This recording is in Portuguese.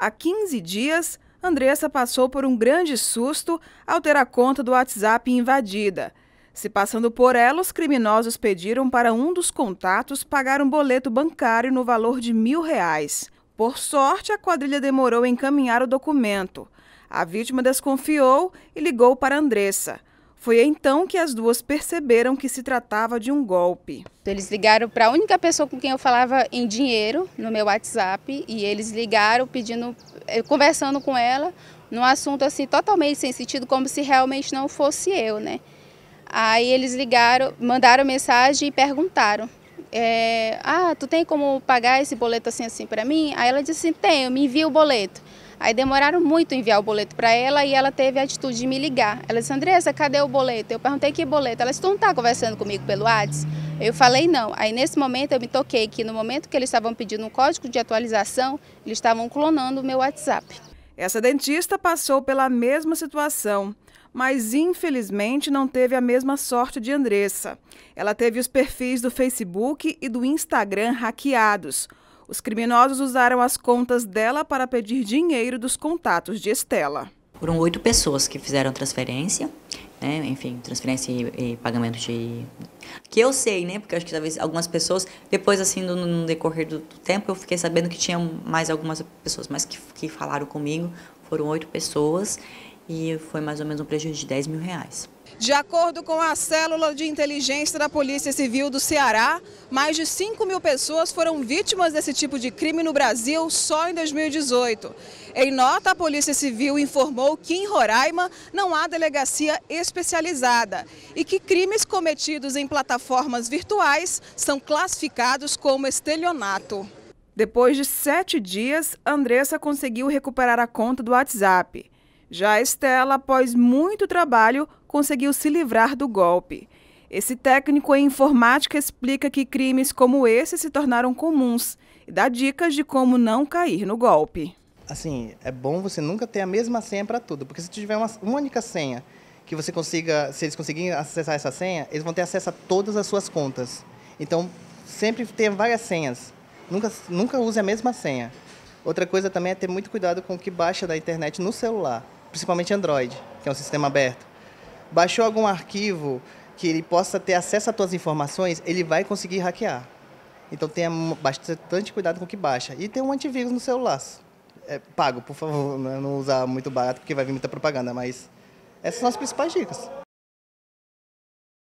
Há 15 dias, Andressa passou por um grande susto ao ter a conta do WhatsApp invadida. Se passando por ela, os criminosos pediram para um dos contatos pagar um boleto bancário no valor de mil reais. Por sorte, a quadrilha demorou em encaminhar o documento. A vítima desconfiou e ligou para Andressa. Foi então que as duas perceberam que se tratava de um golpe. Então, eles ligaram para a única pessoa com quem eu falava em dinheiro no meu WhatsApp e eles ligaram pedindo, eh, conversando com ela num assunto assim totalmente sem sentido, como se realmente não fosse eu, né? Aí eles ligaram, mandaram mensagem e perguntaram é, ah, tu tem como pagar esse boleto assim assim para mim? Aí ela disse, assim, tenho, me envia o boleto. Aí demoraram muito enviar o boleto para ela e ela teve a atitude de me ligar. Ela disse, Andressa, cadê o boleto? Eu perguntei que boleto. Ela disse, tu não está conversando comigo pelo WhatsApp? Eu falei não. Aí nesse momento eu me toquei que no momento que eles estavam pedindo um código de atualização, eles estavam clonando o meu WhatsApp. Essa dentista passou pela mesma situação mas infelizmente não teve a mesma sorte de Andressa. Ela teve os perfis do Facebook e do Instagram hackeados. Os criminosos usaram as contas dela para pedir dinheiro dos contatos de Estela. Foram oito pessoas que fizeram transferência, né? enfim, transferência e, e, pagamento de. Que eu sei, né? Porque acho que talvez algumas pessoas, depois, assim, no, no decorrer do, do, tempo, eu fiquei sabendo que tinha mais algumas pessoas, mas que, que falaram comigo. Foram oito pessoas e foi mais ou menos um prejuízo de 10 mil reais. De acordo com a célula de inteligência da Polícia Civil do Ceará, mais de 5 mil pessoas foram vítimas desse tipo de crime no Brasil só em 2018. Em nota, a Polícia Civil informou que em Roraima não há delegacia especializada e que crimes cometidos em plataformas virtuais são classificados como estelionato. Depois de sete dias, Andressa conseguiu recuperar a conta do WhatsApp. Já a Estela, após muito trabalho, conseguiu se livrar do golpe. Esse técnico em informática explica que crimes como esse se tornaram comuns e dá dicas de como não cair no golpe. Assim, é bom você nunca ter a mesma senha para tudo, porque se tiver uma única senha que você consiga, se eles conseguirem acessar essa senha, eles vão ter acesso a todas as suas contas. Então, sempre tenha várias senhas. Nunca, nunca use a mesma senha. Outra coisa também é ter muito cuidado com o que baixa da internet no celular principalmente Android, que é um sistema aberto. Baixou algum arquivo que ele possa ter acesso a tuas informações, ele vai conseguir hackear. Então tenha bastante cuidado com o que baixa. E tem um antivírus no celular. É, pago, por favor, né? não usar muito barato, porque vai vir muita propaganda, mas essas são as principais dicas.